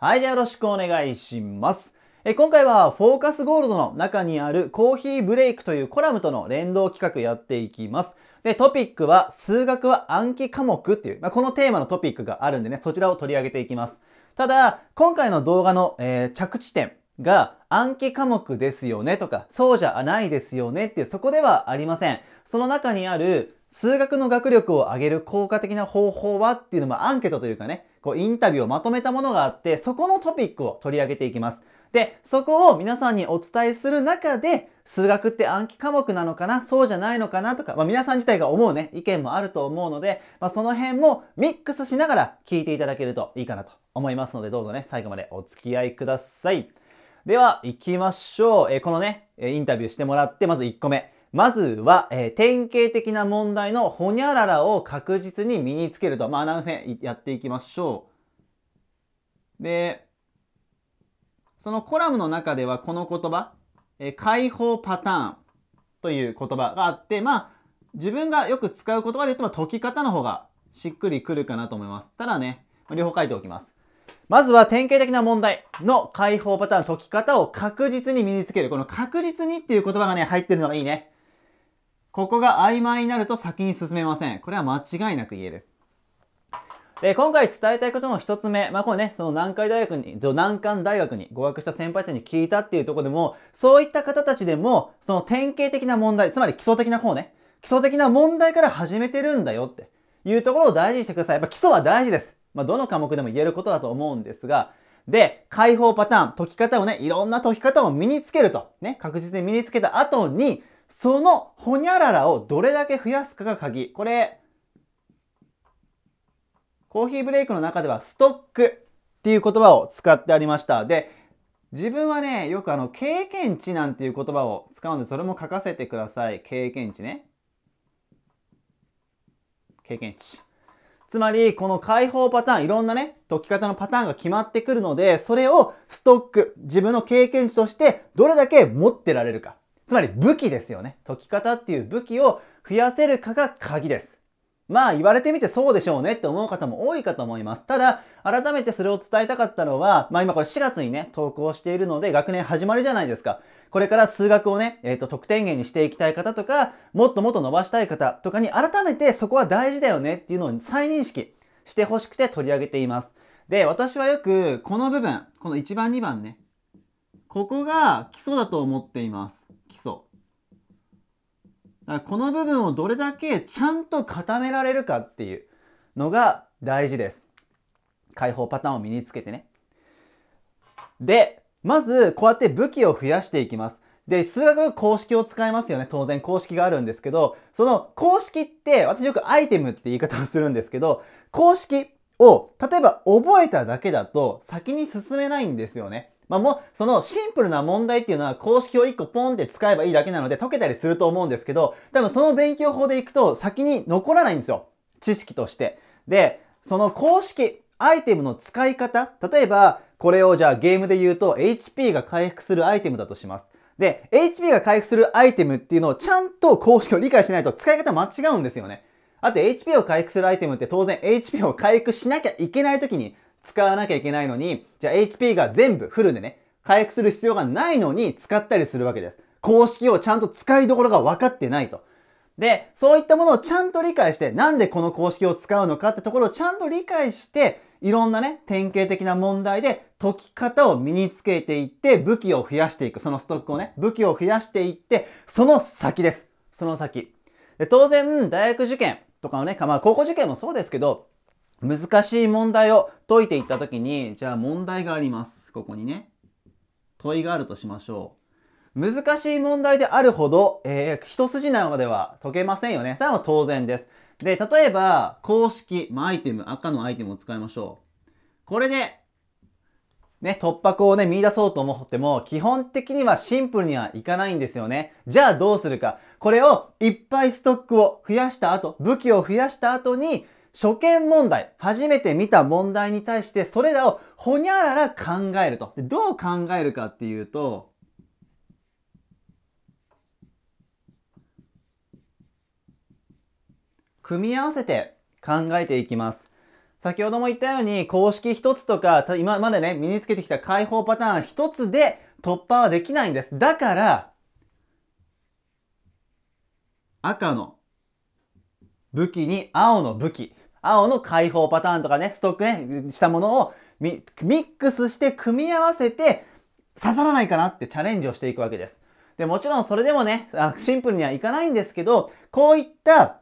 はい、じゃあよろしくお願いします。え今回はフォーカスゴールドの中にあるコーヒーブレイクというコラムとの連動企画やっていきます。で、トピックは数学は暗記科目っていう、まあ、このテーマのトピックがあるんでね、そちらを取り上げていきます。ただ、今回の動画の、えー、着地点が暗記科目ですよねとか、そうじゃないですよねっていう、そこではありません。その中にある数学の学力を上げる効果的な方法はっていうのもアンケートというかね、こうインタビューをまとめたものがあって、そこのトピックを取り上げていきます。で、そこを皆さんにお伝えする中で、数学って暗記科目なのかなそうじゃないのかなとか、まあ、皆さん自体が思うね、意見もあると思うので、まあ、その辺もミックスしながら聞いていただけるといいかなと思いますので、どうぞね、最後までお付き合いください。では、行きましょう。えー、このね、インタビューしてもらって、まず1個目。まずは、えー、典型的な問題のほにゃららを確実に身につけると。まあ、何分やっていきましょう。で、そのコラムの中ではこの言葉、えー、解放パターンという言葉があって、まあ、自分がよく使う言葉で言っても解き方の方がしっくりくるかなと思います。ただね、両方書いておきます。まずは典型的な問題の解放パターン、解き方を確実に身につける。この確実にっていう言葉がね、入ってるのがいいね。ここが曖昧になると先に進めません。これは間違いなく言える。で、今回伝えたいことの一つ目。まあ、これね、その南海大学に、南関大学に合格した先輩たちに聞いたっていうとこでも、そういった方たちでも、その典型的な問題、つまり基礎的な方ね、基礎的な問題から始めてるんだよっていうところを大事にしてください。やっぱ基礎は大事です。まあ、どの科目でも言えることだと思うんですが、で、解放パターン、解き方をね、いろんな解き方を身につけると。ね、確実に身につけた後に、そのほにゃららをどれだけ増やすかが鍵。これ、コーヒーブレイクの中ではストックっていう言葉を使ってありました。で、自分はね、よくあの、経験値なんていう言葉を使うんで、それも書かせてください。経験値ね。経験値。つまり、この解放パターン、いろんなね、解き方のパターンが決まってくるので、それをストック、自分の経験値としてどれだけ持ってられるか。つまり武器ですよね。解き方っていう武器を増やせるかが鍵です。まあ言われてみてそうでしょうねって思う方も多いかと思います。ただ、改めてそれを伝えたかったのは、まあ今これ4月にね、投稿しているので学年始まりじゃないですか。これから数学をね、えっ、ー、と、得点源にしていきたい方とか、もっともっと伸ばしたい方とかに改めてそこは大事だよねっていうのを再認識してほしくて取り上げています。で、私はよくこの部分、この1番2番ね、ここが基礎だと思っています。基礎。だからこの部分をどれだけちゃんと固められるかっていうのが大事です。解放パターンを身につけてね。で、まずこうやって武器を増やしていきます。で、数学公式を使いますよね。当然公式があるんですけど、その公式って私よくアイテムって言い方をするんですけど、公式を例えば覚えただけだと先に進めないんですよね。まあ、も、そのシンプルな問題っていうのは公式を一個ポンって使えばいいだけなので解けたりすると思うんですけど、多分その勉強法でいくと先に残らないんですよ。知識として。で、その公式、アイテムの使い方、例えば、これをじゃあゲームで言うと HP が回復するアイテムだとします。で、HP が回復するアイテムっていうのをちゃんと公式を理解しないと使い方間違うんですよね。あと HP を回復するアイテムって当然 HP を回復しなきゃいけない時に使わなきゃいけないのに、じゃあ HP が全部フルでね、回復する必要がないのに使ったりするわけです。公式をちゃんと使いどころが分かってないと。で、そういったものをちゃんと理解して、なんでこの公式を使うのかってところをちゃんと理解して、いろんなね、典型的な問題で解き方を身につけていって、武器を増やしていく。そのストックをね、武器を増やしていって、その先です。その先。で当然、大学受験とかをね、まあ高校受験もそうですけど、難しい問題を解いていった時にじゃあ問題がありますここにね問いがあるとしましょう難しい問題であるほど、えー、一筋縄では解けませんよね。それは当然です。で、例えば、公式、まアイテム、赤のアイテムを使いましょう。これで、ね、突破口をね、見出そうと思っても、基本的にはシンプルにはいかないんですよね。じゃあどうするか。これをいっぱいストックを増やした後、武器を増やした後に、初見問題、初めて見た問題に対してそれらをほにゃらら考えると。どう考えるかっていうと、組み合わせて考えていきます。先ほども言ったように公式一つとか、今までね、身につけてきた解放パターン一つで突破はできないんです。だから、赤の武器に青の武器、青の解放パターンとかね、ストックね、したものをミックスして組み合わせて刺さらないかなってチャレンジをしていくわけです。で、もちろんそれでもね、シンプルにはいかないんですけど、こういった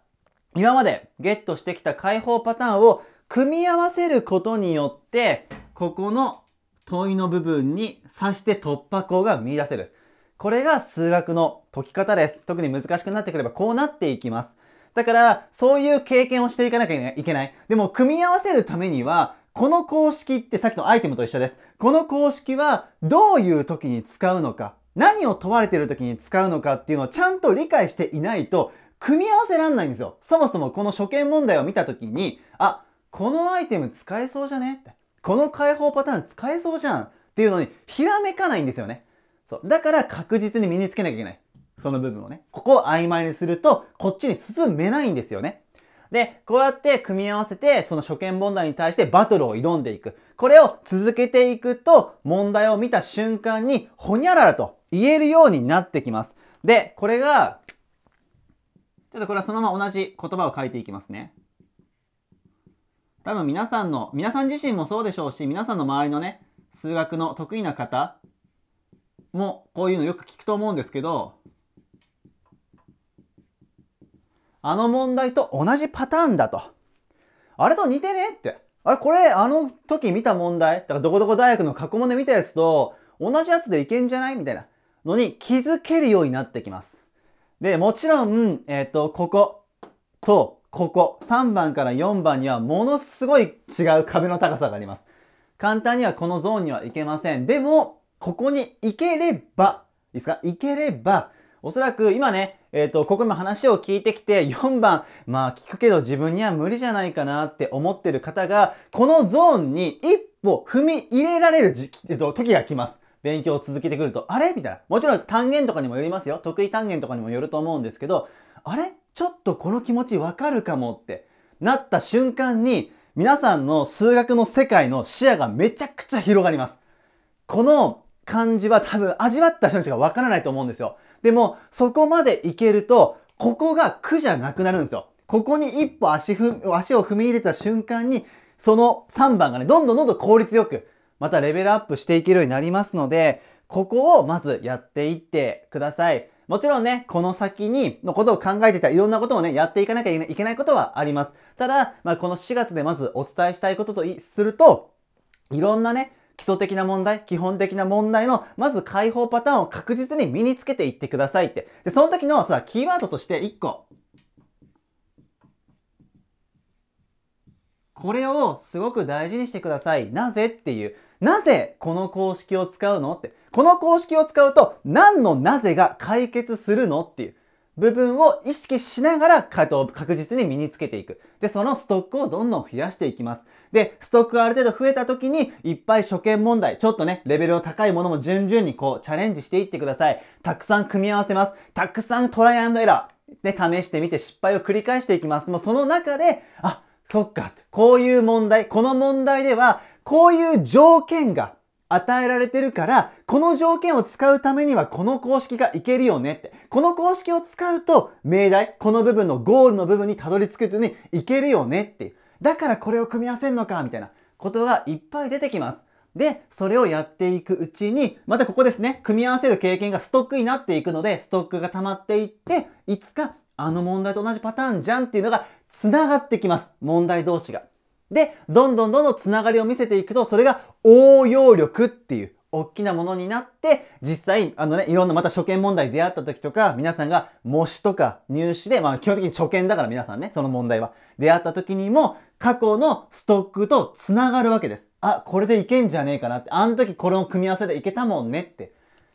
今までゲットしてきた解放パターンを組み合わせることによって、ここの問いの部分に刺して突破口が見出せる。これが数学の解き方です。特に難しくなってくればこうなっていきます。だから、そういう経験をしていかなきゃいけない。でも、組み合わせるためには、この公式ってさっきのアイテムと一緒です。この公式は、どういう時に使うのか、何を問われてる時に使うのかっていうのをちゃんと理解していないと、組み合わせらんないんですよ。そもそもこの初見問題を見た時に、あ、このアイテム使えそうじゃねこの解放パターン使えそうじゃんっていうのにひらめかないんですよね。そう。だから確実に身につけなきゃいけない。その部分をね。ここを曖昧にすると、こっちに進めないんですよね。で、こうやって組み合わせて、その初見問題に対してバトルを挑んでいく。これを続けていくと、問題を見た瞬間に、ほにゃららと言えるようになってきます。で、これが、ちょっとこれはそのまま同じ言葉を書いていきますね。多分皆さんの、皆さん自身もそうでしょうし、皆さんの周りのね、数学の得意な方もこういうのよく聞くと思うんですけど、あの問題と同じパターンだと。あれと似てねって。あれこれあの時見た問題だからどこどこ大学の過去問で見たやつと同じやつでいけんじゃないみたいなのに気づけるようになってきます。で、もちろん、えっ、ー、と、こことここ3番から4番にはものすごい違う壁の高さがあります。簡単にはこのゾーンにはいけません。でも、ここに行ければ、いいですか行ければ、おそらく今ね、えっ、ー、と、ここも話を聞いてきて、4番、まあ聞くけど自分には無理じゃないかなって思ってる方が、このゾーンに一歩踏み入れられる時期、時が来ます。勉強を続けてくると、あれみたいな。もちろん単元とかにもよりますよ。得意単元とかにもよると思うんですけど、あれちょっとこの気持ちわかるかもってなった瞬間に、皆さんの数学の世界の視野がめちゃくちゃ広がります。この感じは多分味わった人にしかわからないと思うんですよ。でも、そこまでいけると、ここが苦じゃなくなるんですよ。ここに一歩足足を踏み入れた瞬間に、その3番がね、どんどんどんどん効率よく、またレベルアップしていけるようになりますので、ここをまずやっていってください。もちろんね、この先にのことを考えてたいろんなことをね、やっていかなきゃいけないことはあります。ただ、まあ、この4月でまずお伝えしたいこととすると、いろんなね、基礎的な問題、基本的な問題の、まず解放パターンを確実に身につけていってくださいって。で、その時のさ、キーワードとして1個。これをすごく大事にしてください。なぜっていう。なぜこの公式を使うのって。この公式を使うと何のなぜが解決するのっていう部分を意識しながら答を確実に身につけていく。で、そのストックをどんどん増やしていきます。で、ストックがある程度増えた時に、いっぱい初見問題、ちょっとね、レベルの高いものも順々にこう、チャレンジしていってください。たくさん組み合わせます。たくさんトライアンドエラーで試してみて失敗を繰り返していきます。もうその中で、あ、そっか、こういう問題、この問題では、こういう条件が与えられてるから、この条件を使うためにはこの公式がいけるよねって。この公式を使うと、命題、この部分のゴールの部分にたどり着くというにいけるよねっていう。だからこれを組み合わせるのかみたいなことがいっぱい出てきます。で、それをやっていくうちに、またここですね、組み合わせる経験がストックになっていくので、ストックが溜まっていって、いつかあの問題と同じパターンじゃんっていうのが繋がってきます。問題同士が。で、どんどんどんどん繋がりを見せていくと、それが応用力っていう大きなものになって、実際、あのね、いろんなまた初見問題出会った時とか、皆さんが模試とか入試で、まあ基本的に初見だから皆さんね、その問題は。出会った時にも、過去のストックと繋がるわけです。あ、これでいけんじゃねえかなって。あの時これを組み合わせでいけたもんねって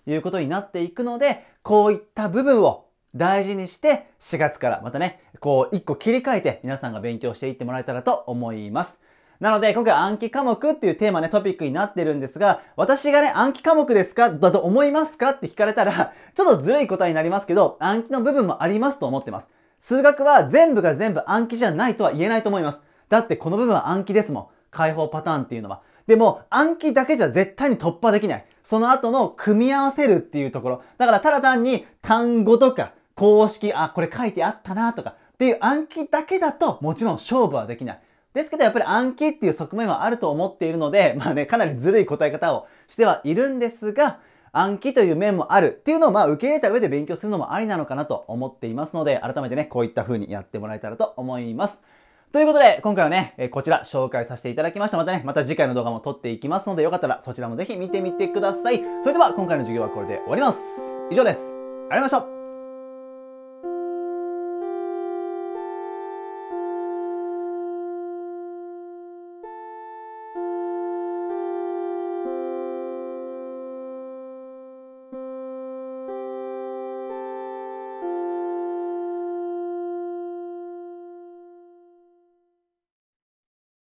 いうことになっていくので、こういった部分を大事にして4月からまたね、こう一個切り替えて皆さんが勉強していってもらえたらと思います。なので今回暗記科目っていうテーマね、トピックになってるんですが、私がね、暗記科目ですかだと思いますかって聞かれたら、ちょっとずるい答えになりますけど、暗記の部分もありますと思ってます。数学は全部が全部暗記じゃないとは言えないと思います。だってこの部分は暗記ですもん。解放パターンっていうのは。でも、暗記だけじゃ絶対に突破できない。その後の組み合わせるっていうところ。だからただ単に単語とか公式、あ、これ書いてあったなとかっていう暗記だけだともちろん勝負はできない。ですけどやっぱり暗記っていう側面はあると思っているので、まあね、かなりずるい答え方をしてはいるんですが、暗記という面もあるっていうのをまあ受け入れた上で勉強するのもありなのかなと思っていますので、改めてね、こういった風にやってもらえたらと思います。ということで、今回はね、えこちら紹介させていただきました。またね、また次回の動画も撮っていきますので、よかったらそちらもぜひ見てみてください。それでは今回の授業はこれで終わります。以上です。ありがとうございました。